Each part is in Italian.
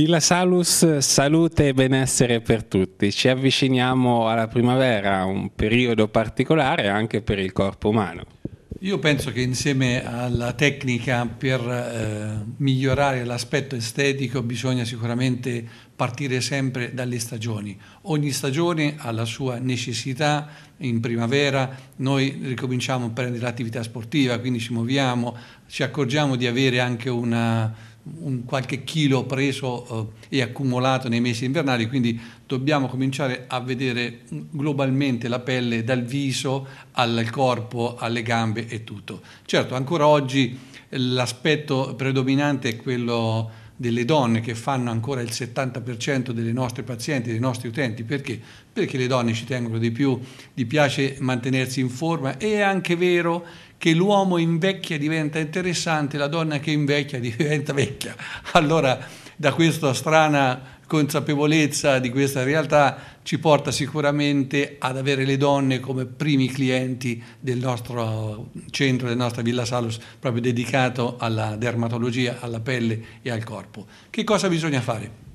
Villa Salus, salute e benessere per tutti. Ci avviciniamo alla primavera, un periodo particolare anche per il corpo umano. Io penso che insieme alla tecnica per eh, migliorare l'aspetto estetico bisogna sicuramente partire sempre dalle stagioni. Ogni stagione ha la sua necessità, in primavera noi ricominciamo a prendere l'attività sportiva, quindi ci muoviamo, ci accorgiamo di avere anche una un qualche chilo preso eh, e accumulato nei mesi invernali, quindi dobbiamo cominciare a vedere mm, globalmente la pelle dal viso al corpo, alle gambe e tutto. Certo, ancora oggi eh, l'aspetto predominante è quello delle donne che fanno ancora il 70% delle nostre pazienti, dei nostri utenti. Perché? Perché le donne ci tengono di più, gli piace mantenersi in forma. E È anche vero che l'uomo invecchia diventa interessante, la donna che invecchia diventa vecchia. Allora, da questa strana consapevolezza di questa realtà ci porta sicuramente ad avere le donne come primi clienti del nostro centro, della nostra Villa Salus, proprio dedicato alla dermatologia, alla pelle e al corpo. Che cosa bisogna fare?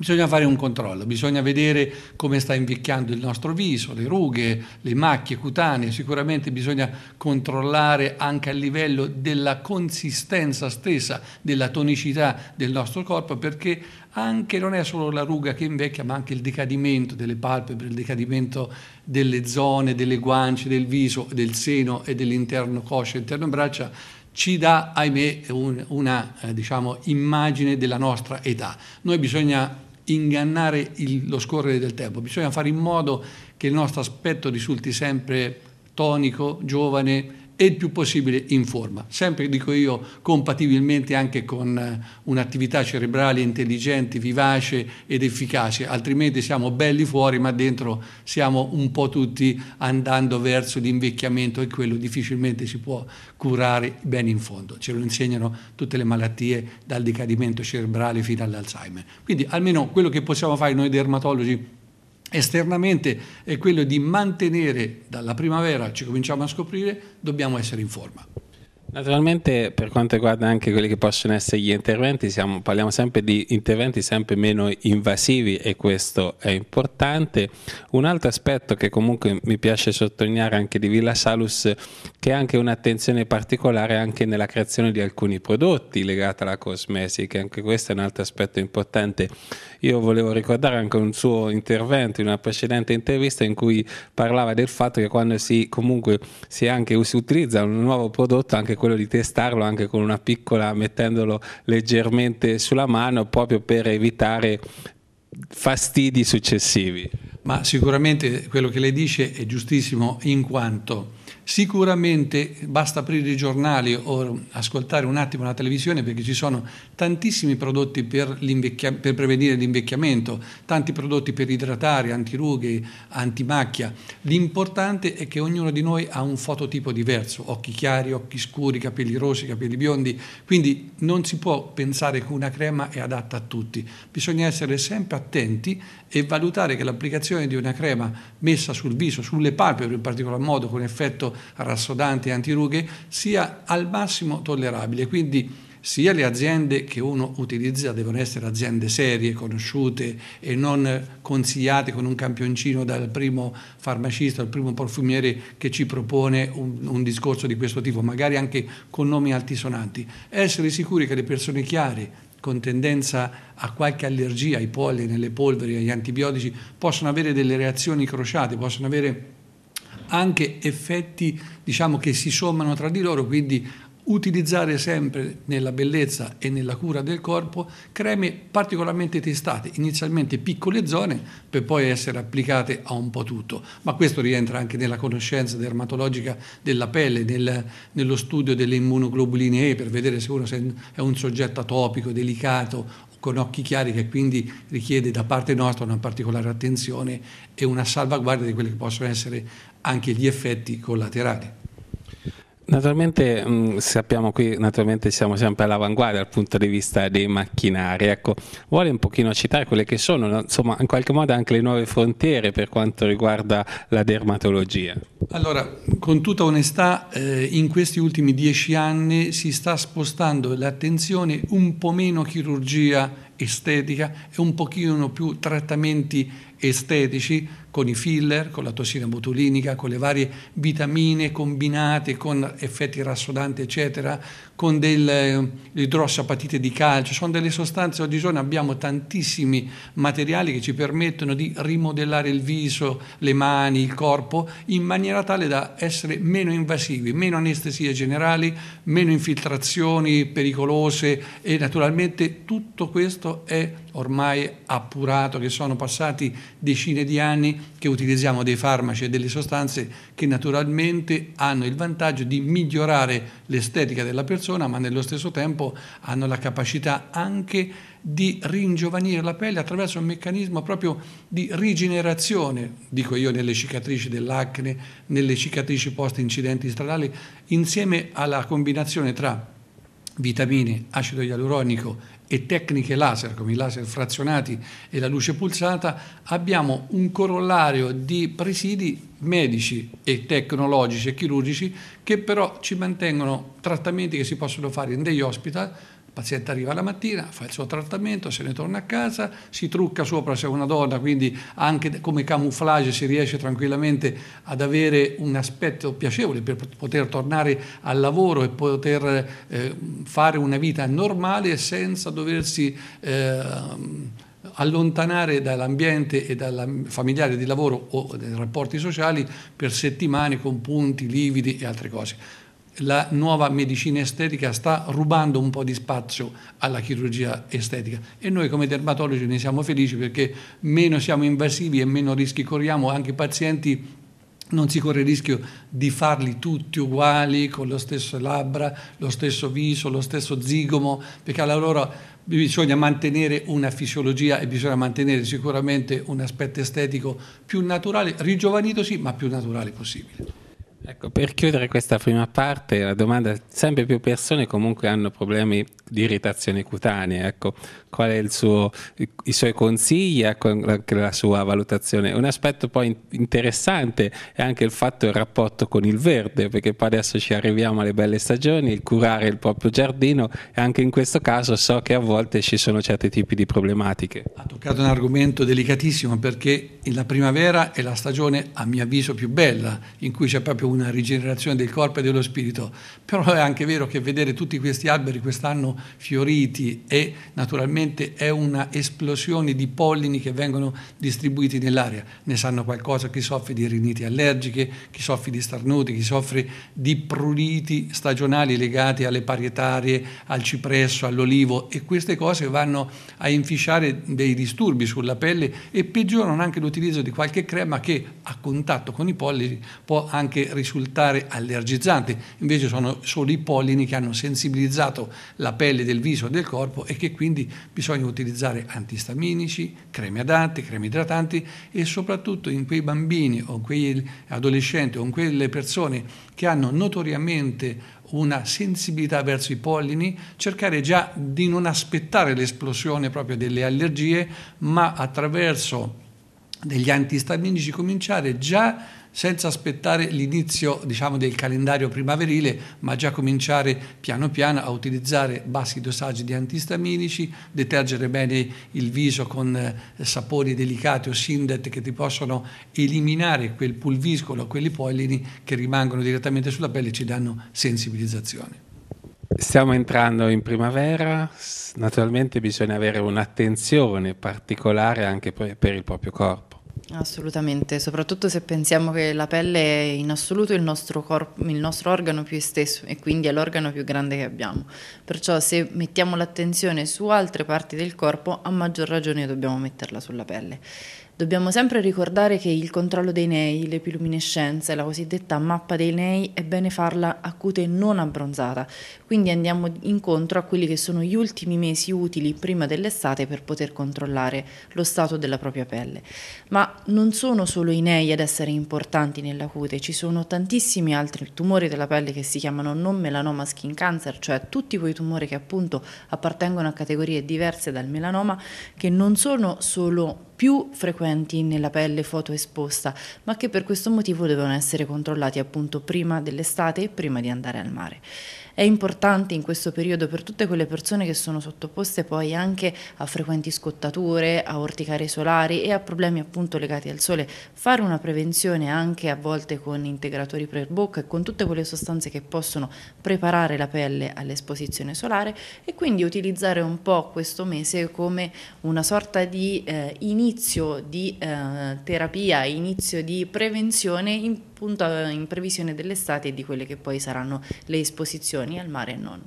bisogna fare un controllo, bisogna vedere come sta invecchiando il nostro viso, le rughe, le macchie cutanee, sicuramente bisogna controllare anche a livello della consistenza stessa, della tonicità del nostro corpo, perché anche non è solo la ruga che invecchia, ma anche il decadimento delle palpebre, il decadimento delle zone, delle guance, del viso, del seno e dell'interno coscia, interno braccia, ci dà, ahimè, un, una eh, diciamo, immagine della nostra età. Noi bisogna ingannare il, lo scorrere del tempo, bisogna fare in modo che il nostro aspetto risulti sempre tonico, giovane, e il più possibile in forma, sempre dico io compatibilmente anche con eh, un'attività cerebrale intelligente, vivace ed efficace, altrimenti siamo belli fuori ma dentro siamo un po' tutti andando verso l'invecchiamento e quello difficilmente si può curare bene in fondo, ce lo insegnano tutte le malattie dal decadimento cerebrale fino all'Alzheimer. Quindi almeno quello che possiamo fare noi dermatologi esternamente è quello di mantenere dalla primavera, ci cominciamo a scoprire, dobbiamo essere in forma. Naturalmente per quanto riguarda anche quelli che possono essere gli interventi, siamo, parliamo sempre di interventi sempre meno invasivi e questo è importante. Un altro aspetto che comunque mi piace sottolineare anche di Villa Salus, che è anche un'attenzione particolare anche nella creazione di alcuni prodotti legati alla cosmetica, anche questo è un altro aspetto importante. Io volevo ricordare anche un suo intervento in una precedente intervista in cui parlava del fatto che quando si comunque si, anche, si utilizza un nuovo prodotto anche quello di testarlo anche con una piccola, mettendolo leggermente sulla mano proprio per evitare fastidi successivi. Ma sicuramente quello che lei dice è giustissimo in quanto Sicuramente basta aprire i giornali o ascoltare un attimo la televisione perché ci sono tantissimi prodotti per, per prevenire l'invecchiamento, tanti prodotti per idratare, antirughe, antimacchia. L'importante è che ognuno di noi ha un fototipo diverso, occhi chiari, occhi scuri, capelli rossi, capelli biondi, quindi non si può pensare che una crema è adatta a tutti. Bisogna essere sempre attenti e valutare che l'applicazione di una crema messa sul viso, sulle palpebre in particolar modo, con effetto rassodanti e antirughe sia al massimo tollerabile. Quindi sia le aziende che uno utilizza devono essere aziende serie, conosciute e non consigliate con un campioncino dal primo farmacista, dal primo profumiere che ci propone un, un discorso di questo tipo, magari anche con nomi altisonanti. Essere sicuri che le persone chiare, con tendenza a qualche allergia ai polli, nelle polveri, agli antibiotici, possono avere delle reazioni crociate, possono avere anche effetti diciamo, che si sommano tra di loro, quindi utilizzare sempre nella bellezza e nella cura del corpo creme particolarmente testate, inizialmente piccole zone per poi essere applicate a un po' tutto, ma questo rientra anche nella conoscenza dermatologica della pelle, nel, nello studio delle immunoglobuline E per vedere se uno è un soggetto atopico, delicato con occhi chiari che quindi richiede da parte nostra una particolare attenzione e una salvaguardia di quelle che possono essere anche gli effetti collaterali. Naturalmente mh, mm, sappiamo qui, naturalmente siamo sempre all'avanguardia dal punto di vista dei macchinari, ecco, vuole un pochino citare quelle che sono, insomma, in qualche modo anche le nuove frontiere per quanto riguarda la dermatologia? Allora, con tutta onestà, eh, in questi ultimi dieci anni si sta spostando l'attenzione un po' meno chirurgia estetica e un pochino più trattamenti estetici, con i filler, con la tossina botulinica, con le varie vitamine combinate con effetti rassodanti, eccetera, con dell'idrossapatite eh, di calcio, sono delle sostanze, oggigiorno abbiamo tantissimi materiali che ci permettono di rimodellare il viso, le mani, il corpo in maniera tale da essere meno invasivi, meno anestesie generali, meno infiltrazioni pericolose e naturalmente tutto questo è ormai appurato che sono passati decine di anni che utilizziamo dei farmaci e delle sostanze che naturalmente hanno il vantaggio di migliorare l'estetica della persona persona, ma nello stesso tempo hanno la capacità anche di ringiovanire la pelle attraverso un meccanismo proprio di rigenerazione, dico io, nelle cicatrici dell'acne, nelle cicatrici post-incidenti stradali, insieme alla combinazione tra vitamine, acido ialuronico e tecniche laser, come i laser frazionati e la luce pulsata, abbiamo un corollario di presidi medici e tecnologici e chirurgici che però ci mantengono trattamenti che si possono fare in degli hospital il paziente arriva la mattina, fa il suo trattamento, se ne torna a casa, si trucca sopra se è una donna, quindi anche come camouflage si riesce tranquillamente ad avere un aspetto piacevole per poter tornare al lavoro e poter eh, fare una vita normale senza doversi eh, allontanare dall'ambiente e dal familiare di lavoro o dai rapporti sociali per settimane con punti lividi e altre cose la nuova medicina estetica sta rubando un po' di spazio alla chirurgia estetica e noi come dermatologi ne siamo felici perché meno siamo invasivi e meno rischi corriamo, anche i pazienti non si corre il rischio di farli tutti uguali, con lo stesso labbra, lo stesso viso, lo stesso zigomo, perché allora bisogna mantenere una fisiologia e bisogna mantenere sicuramente un aspetto estetico più naturale, rigiovanito sì, ma più naturale possibile. Ecco, per chiudere questa prima parte, la domanda, sempre più persone comunque hanno problemi di irritazione cutanea, ecco, qual è il suo, i suoi consigli, ecco, la, la sua valutazione. Un aspetto poi interessante è anche il fatto del rapporto con il verde, perché poi adesso ci arriviamo alle belle stagioni, il curare il proprio giardino e anche in questo caso so che a volte ci sono certi tipi di problematiche. Ha toccato un argomento delicatissimo perché la primavera è la stagione, a mio avviso, più bella, in cui c'è proprio una rigenerazione del corpo e dello spirito, però è anche vero che vedere tutti questi alberi quest'anno fioriti e naturalmente è una esplosione di pollini che vengono distribuiti nell'aria, ne sanno qualcosa chi soffre di riniti allergiche, chi soffre di starnuti, chi soffre di pruriti stagionali legati alle parietarie, al cipresso, all'olivo e queste cose vanno a infisciare dei disturbi sulla pelle e peggiorano anche l'utilizzo di qualche crema che a contatto con i pollini può anche risultare allergizzanti, invece sono solo i pollini che hanno sensibilizzato la pelle del viso e del corpo e che quindi bisogna utilizzare antistaminici, creme adatte, creme idratanti e soprattutto in quei bambini o in quegli adolescenti o in quelle persone che hanno notoriamente una sensibilità verso i pollini, cercare già di non aspettare l'esplosione proprio delle allergie, ma attraverso degli antistaminici cominciare già a senza aspettare l'inizio diciamo, del calendario primaverile, ma già cominciare piano piano a utilizzare bassi dosaggi di antistaminici, detergere bene il viso con eh, saponi delicati o sindet che ti possono eliminare quel pulviscolo, quelli pollini che rimangono direttamente sulla pelle e ci danno sensibilizzazione. Stiamo entrando in primavera, naturalmente bisogna avere un'attenzione particolare anche per il proprio corpo. Assolutamente, soprattutto se pensiamo che la pelle è in assoluto il nostro, corpo, il nostro organo più esteso e quindi è l'organo più grande che abbiamo. Perciò se mettiamo l'attenzione su altre parti del corpo, a maggior ragione dobbiamo metterla sulla pelle. Dobbiamo sempre ricordare che il controllo dei nei, le piluminescenze, la cosiddetta mappa dei nei, è bene farla a cute non abbronzata, quindi andiamo incontro a quelli che sono gli ultimi mesi utili prima dell'estate per poter controllare lo stato della propria pelle. Ma non sono solo i nei ad essere importanti nella cute, ci sono tantissimi altri tumori della pelle che si chiamano non melanoma skin cancer, cioè tutti quei tumori che appunto appartengono a categorie diverse dal melanoma che non sono solo più frequenti nella pelle fotoesposta, ma che per questo motivo devono essere controllati appunto prima dell'estate e prima di andare al mare è importante in questo periodo per tutte quelle persone che sono sottoposte poi anche a frequenti scottature, a orticarie solari e a problemi appunto legati al sole. Fare una prevenzione anche a volte con integratori per bocca e con tutte quelle sostanze che possono preparare la pelle all'esposizione solare e quindi utilizzare un po' questo mese come una sorta di eh, inizio di eh, terapia, inizio di prevenzione in, punto, eh, in previsione dell'estate e di quelle che poi saranno le esposizioni relazioni al mare e non.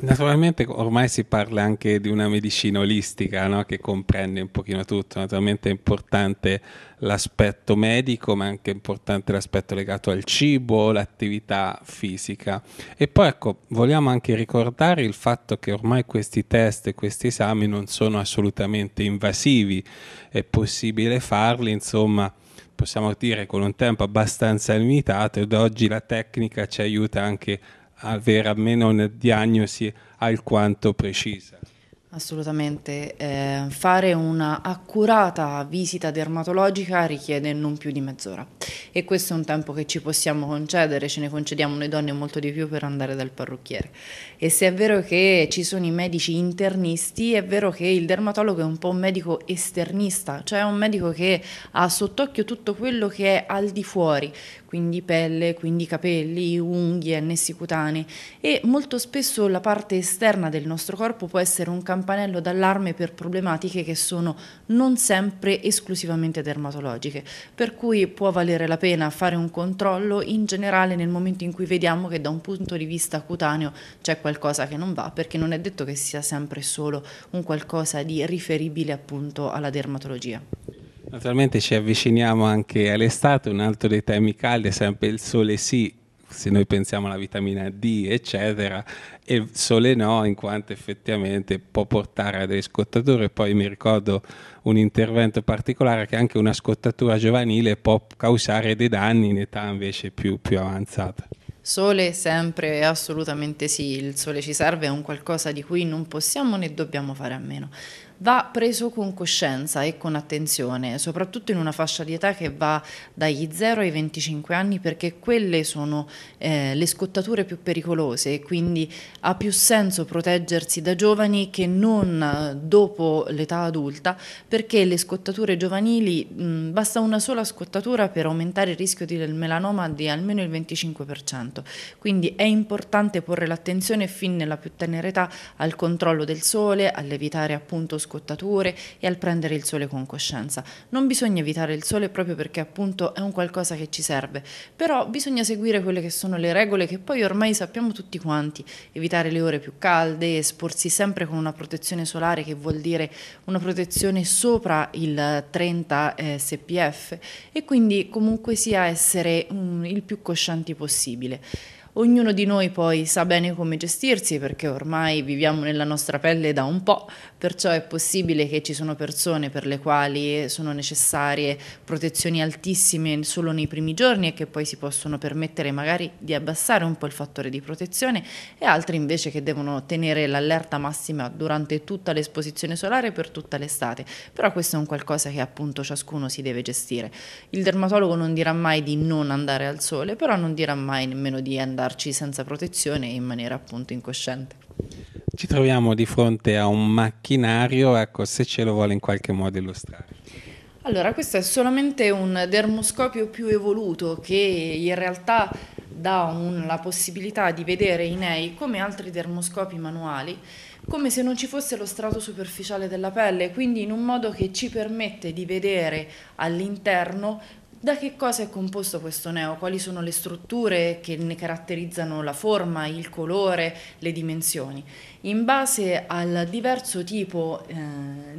Naturalmente ormai si parla anche di una medicina olistica no? che comprende un pochino tutto, naturalmente è importante l'aspetto medico ma anche importante l'aspetto legato al cibo, l'attività fisica e poi ecco vogliamo anche ricordare il fatto che ormai questi test e questi esami non sono assolutamente invasivi, è possibile farli insomma possiamo dire con un tempo abbastanza limitato ed oggi la tecnica ci aiuta anche a avere almeno una diagnosi alquanto precisa. Assolutamente, eh, fare una accurata visita dermatologica richiede non più di mezz'ora e questo è un tempo che ci possiamo concedere, ce ne concediamo noi donne molto di più per andare dal parrucchiere. E se è vero che ci sono i medici internisti, è vero che il dermatologo è un po' un medico esternista, cioè è un medico che ha sott'occhio tutto quello che è al di fuori, quindi pelle, quindi capelli, unghie, annessi cutanei e molto spesso la parte esterna del nostro corpo può essere un campanello d'allarme per problematiche che sono non sempre esclusivamente dermatologiche, per cui può valere valere la pena fare un controllo in generale nel momento in cui vediamo che da un punto di vista cutaneo c'è qualcosa che non va, perché non è detto che sia sempre solo un qualcosa di riferibile appunto alla dermatologia. Naturalmente ci avviciniamo anche all'estate, un altro dei temi caldi è sempre il sole sì se noi pensiamo alla vitamina D, eccetera, e sole no, in quanto effettivamente può portare a delle scottature. Poi mi ricordo un intervento particolare che anche una scottatura giovanile può causare dei danni in età invece più, più avanzata. Sole sempre, assolutamente sì, il sole ci serve, è un qualcosa di cui non possiamo né dobbiamo fare a meno va preso con coscienza e con attenzione, soprattutto in una fascia di età che va dagli 0 ai 25 anni perché quelle sono eh, le scottature più pericolose e quindi ha più senso proteggersi da giovani che non eh, dopo l'età adulta perché le scottature giovanili mh, basta una sola scottatura per aumentare il rischio del melanoma di almeno il 25%, quindi è importante porre l'attenzione fin nella più tenera età al controllo del sole, all'evitare appunto scottature e al prendere il sole con coscienza. Non bisogna evitare il sole proprio perché appunto è un qualcosa che ci serve, però bisogna seguire quelle che sono le regole che poi ormai sappiamo tutti quanti, evitare le ore più calde, esporsi sempre con una protezione solare che vuol dire una protezione sopra il 30 eh, SPF e quindi comunque sia essere um, il più coscienti possibile. Ognuno di noi poi sa bene come gestirsi perché ormai viviamo nella nostra pelle da un po', perciò è possibile che ci sono persone per le quali sono necessarie protezioni altissime solo nei primi giorni e che poi si possono permettere magari di abbassare un po' il fattore di protezione e altri invece che devono tenere l'allerta massima durante tutta l'esposizione solare per tutta l'estate. Però questo è un qualcosa che appunto ciascuno si deve gestire. Il dermatologo non dirà mai di non andare al sole, però non dirà mai nemmeno di andare spostarci senza protezione in maniera appunto incosciente. Ci troviamo di fronte a un macchinario, ecco se ce lo vuole in qualche modo illustrare. Allora, questo è solamente un dermoscopio più evoluto che in realtà dà un, la possibilità di vedere i nei come altri dermoscopi manuali, come se non ci fosse lo strato superficiale della pelle, quindi in un modo che ci permette di vedere all'interno da che cosa è composto questo neo? Quali sono le strutture che ne caratterizzano la forma, il colore, le dimensioni? In base al diverso tipo eh,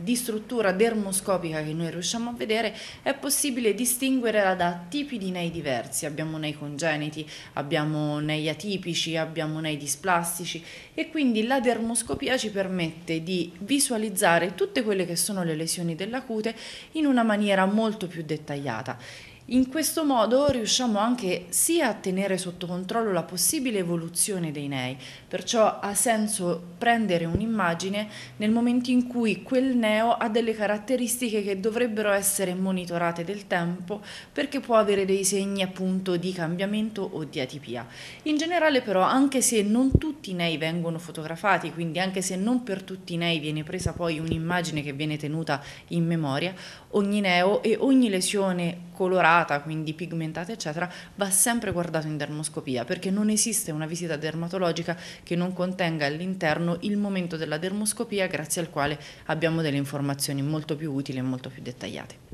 di struttura dermoscopica che noi riusciamo a vedere, è possibile distinguerla da tipi di nei diversi. Abbiamo nei congeniti, abbiamo nei atipici, abbiamo nei displastici e quindi la dermoscopia ci permette di visualizzare tutte quelle che sono le lesioni della cute in una maniera molto più dettagliata. In questo modo riusciamo anche sia a tenere sotto controllo la possibile evoluzione dei nei, perciò ha senso prendere un'immagine nel momento in cui quel neo ha delle caratteristiche che dovrebbero essere monitorate del tempo perché può avere dei segni appunto di cambiamento o di atipia. In generale però anche se non tutti i nei vengono fotografati, quindi anche se non per tutti i nei viene presa poi un'immagine che viene tenuta in memoria, ogni neo e ogni lesione colorata idratata, quindi pigmentata, eccetera, va sempre guardato in dermoscopia perché non esiste una visita dermatologica che non contenga all'interno il momento della dermoscopia grazie al quale abbiamo delle informazioni molto più utili e molto più dettagliate.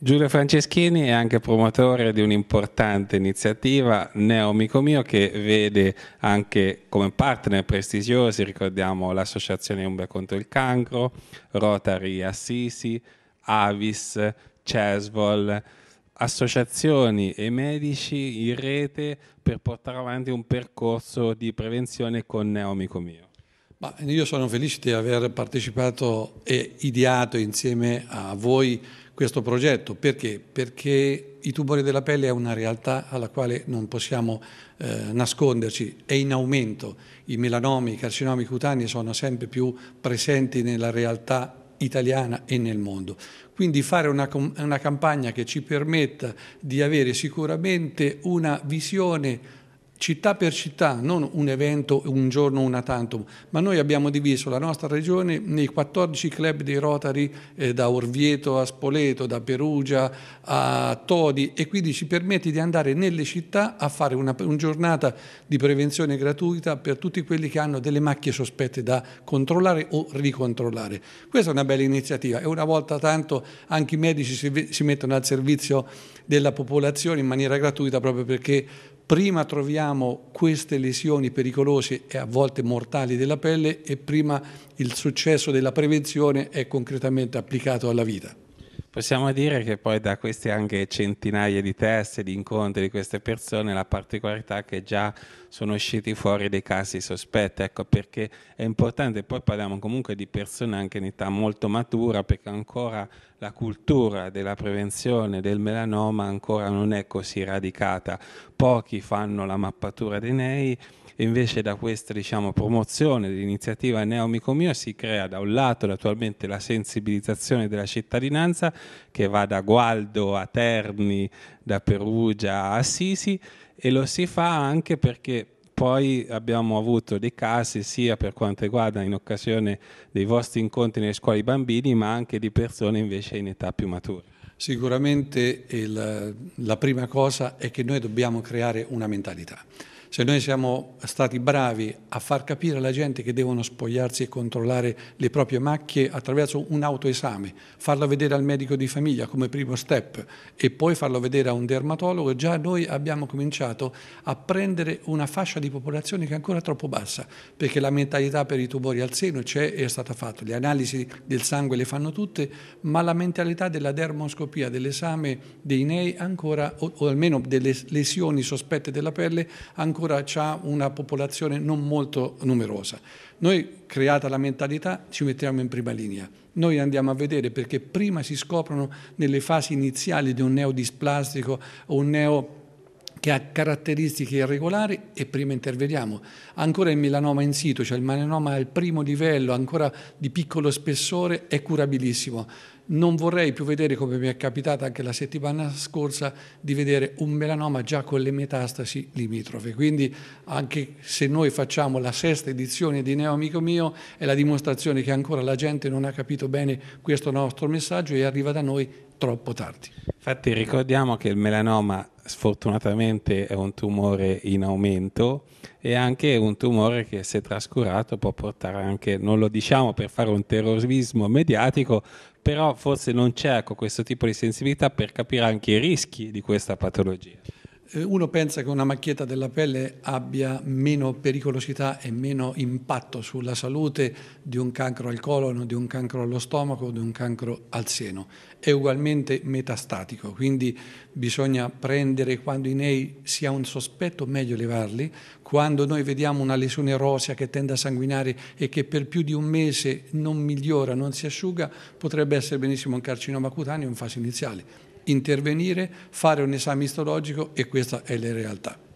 Giulio Franceschini è anche promotore di un'importante iniziativa Neomico Mio che vede anche come partner prestigiosi, ricordiamo l'Associazione Umbria contro il Cancro, Rotary Assisi, Avis, Cesvol, associazioni e medici in rete per portare avanti un percorso di prevenzione con Neomicomio? Ma io sono felice di aver partecipato e ideato insieme a voi questo progetto. Perché? Perché i tumori della pelle è una realtà alla quale non possiamo eh, nasconderci, è in aumento. I melanomi, i carcinomi cutanei sono sempre più presenti nella realtà italiana e nel mondo. Quindi fare una, una campagna che ci permetta di avere sicuramente una visione città per città, non un evento un giorno una tantum, ma noi abbiamo diviso la nostra regione nei 14 club dei Rotary eh, da Orvieto a Spoleto, da Perugia a Todi e quindi ci permette di andare nelle città a fare una un giornata di prevenzione gratuita per tutti quelli che hanno delle macchie sospette da controllare o ricontrollare. Questa è una bella iniziativa e una volta tanto anche i medici si, si mettono al servizio della popolazione in maniera gratuita proprio perché prima troviamo queste lesioni pericolose e a volte mortali della pelle e prima il successo della prevenzione è concretamente applicato alla vita. Possiamo dire che poi da queste anche centinaia di teste, di incontri di queste persone, la particolarità è che già sono usciti fuori dei casi sospetti, ecco perché è importante, poi parliamo comunque di persone anche in età molto matura, perché ancora la cultura della prevenzione del melanoma ancora non è così radicata, pochi fanno la mappatura dei nei, invece da questa diciamo, promozione dell'iniziativa Neomico Mio si crea da un lato naturalmente la sensibilizzazione della cittadinanza che va da Gualdo a Terni, da Perugia a Assisi e lo si fa anche perché poi abbiamo avuto dei casi sia per quanto riguarda in occasione dei vostri incontri nelle scuole ai bambini, ma anche di persone invece in età più matura. Sicuramente il, la prima cosa è che noi dobbiamo creare una mentalità se noi siamo stati bravi a far capire alla gente che devono spogliarsi e controllare le proprie macchie attraverso un autoesame, farlo vedere al medico di famiglia come primo step e poi farlo vedere a un dermatologo, già noi abbiamo cominciato a prendere una fascia di popolazione che è ancora troppo bassa, perché la mentalità per i tumori al seno c'è e è stata fatta, le analisi del sangue le fanno tutte, ma la mentalità della dermoscopia, dell'esame dei nei ancora, o, almeno delle lesioni sospette della pelle, ancora ancora ha una popolazione non molto numerosa. Noi, creata la mentalità, ci mettiamo in prima linea. Noi andiamo a vedere perché prima si scoprono nelle fasi iniziali di un neodisplastico o un neo che ha caratteristiche irregolari e prima interveniamo. Ancora il melanoma in situ, cioè il melanoma al primo livello, ancora di piccolo spessore, è curabilissimo. Non vorrei più vedere, come mi è capitato anche la settimana scorsa, di vedere un melanoma già con le metastasi limitrofe. Quindi anche se noi facciamo la sesta edizione di Neo Amico Mio, è la dimostrazione che ancora la gente non ha capito bene questo nostro messaggio e arriva da noi troppo tardi. Infatti ricordiamo che il melanoma sfortunatamente è un tumore in aumento e anche un tumore che se trascurato può portare anche, non lo diciamo per fare un terrorismo mediatico, però forse non c'è ecco, questo tipo di sensibilità per capire anche i rischi di questa patologia. Eh, uno pensa che una macchietta della pelle abbia meno pericolosità e meno impatto sulla salute di un cancro al colon, di un cancro allo stomaco, di un cancro al seno. È ugualmente metastatico, quindi bisogna prendere quando in ei si ha un sospetto, meglio levarli. Quando noi vediamo una lesione rosea che tende a sanguinare e che per più di un mese non migliora, non si asciuga, potrebbe essere benissimo un carcinoma cutaneo in fase iniziale intervenire, fare un esame istologico e questa è la realtà.